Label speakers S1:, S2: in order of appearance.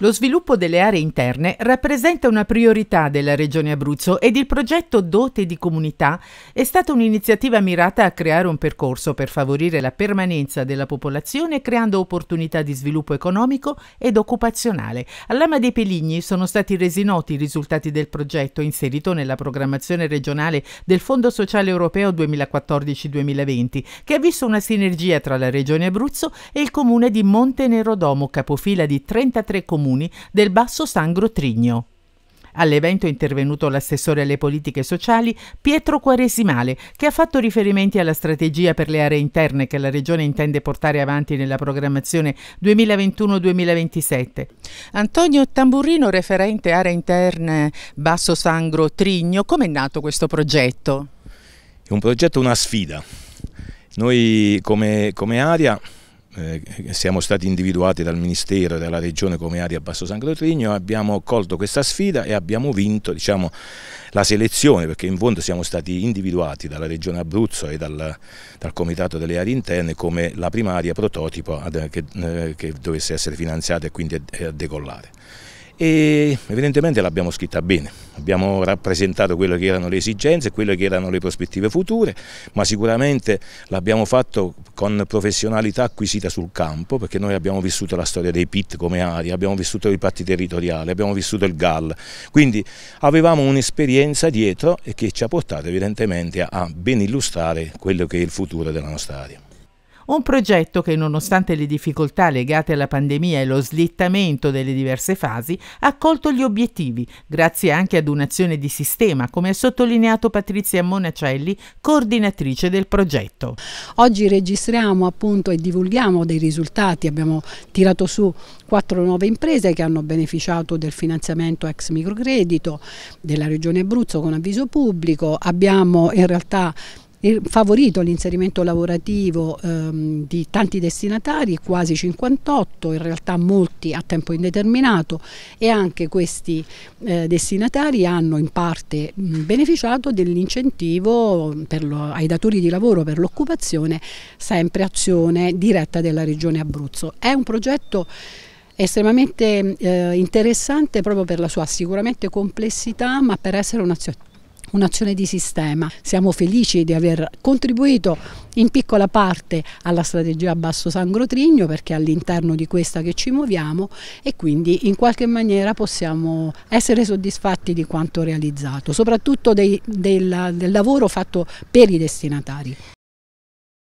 S1: Lo sviluppo delle aree interne rappresenta una priorità della Regione Abruzzo ed il progetto Dote di Comunità è stata un'iniziativa mirata a creare un percorso per favorire la permanenza della popolazione creando opportunità di sviluppo economico ed occupazionale. All'Ama dei Peligni sono stati resi noti i risultati del progetto inserito nella programmazione regionale del Fondo Sociale Europeo 2014-2020 che ha visto una sinergia tra la Regione Abruzzo e il comune di Montenerodomo, capofila di 33 comuni comuni del Basso Sangro Trigno. All'evento è intervenuto l'assessore alle politiche sociali Pietro Quaresimale, che ha fatto riferimenti alla strategia per le aree interne che la Regione intende portare avanti nella programmazione 2021-2027. Antonio Tamburrino, referente aree interne Basso Sangro Trigno, come è nato questo progetto?
S2: È un progetto, una sfida. Noi come, come area eh, siamo stati individuati dal Ministero e dalla Regione come Aria Basso San Trigno, abbiamo colto questa sfida e abbiamo vinto diciamo, la selezione perché in fondo siamo stati individuati dalla Regione Abruzzo e dal, dal Comitato delle Aree Interne come la primaria prototipo ad, eh, che, eh, che, dovesse essere finanziata e quindi a, a decollare e evidentemente l'abbiamo scritta bene, abbiamo rappresentato quelle che erano le esigenze, quelle che erano le prospettive future, ma sicuramente l'abbiamo fatto con professionalità acquisita sul campo, perché noi abbiamo vissuto la storia dei PIT come aria, abbiamo vissuto i patti territoriali, abbiamo vissuto il GAL, quindi avevamo un'esperienza dietro e che ci ha portato evidentemente a ben illustrare quello che è il futuro della nostra area.
S1: Un progetto che, nonostante le difficoltà legate alla pandemia e lo slittamento delle diverse fasi, ha colto gli obiettivi, grazie anche ad un'azione di sistema, come ha sottolineato Patrizia Monacelli, coordinatrice del progetto.
S3: Oggi registriamo appunto e divulghiamo dei risultati, abbiamo tirato su quattro nuove imprese che hanno beneficiato del finanziamento ex microcredito della Regione Abruzzo con avviso pubblico, abbiamo in realtà favorito l'inserimento lavorativo ehm, di tanti destinatari, quasi 58, in realtà molti a tempo indeterminato e anche questi eh, destinatari hanno in parte mh, beneficiato dell'incentivo ai datori di lavoro per l'occupazione, sempre azione diretta della Regione Abruzzo. È un progetto estremamente eh, interessante proprio per la sua sicuramente complessità ma per essere un'azione un'azione di sistema. Siamo felici di aver contribuito in piccola parte alla strategia Basso Sangro Trigno perché è all'interno di questa che ci muoviamo e quindi in qualche maniera possiamo essere soddisfatti di quanto realizzato, soprattutto dei, del, del lavoro fatto per i destinatari.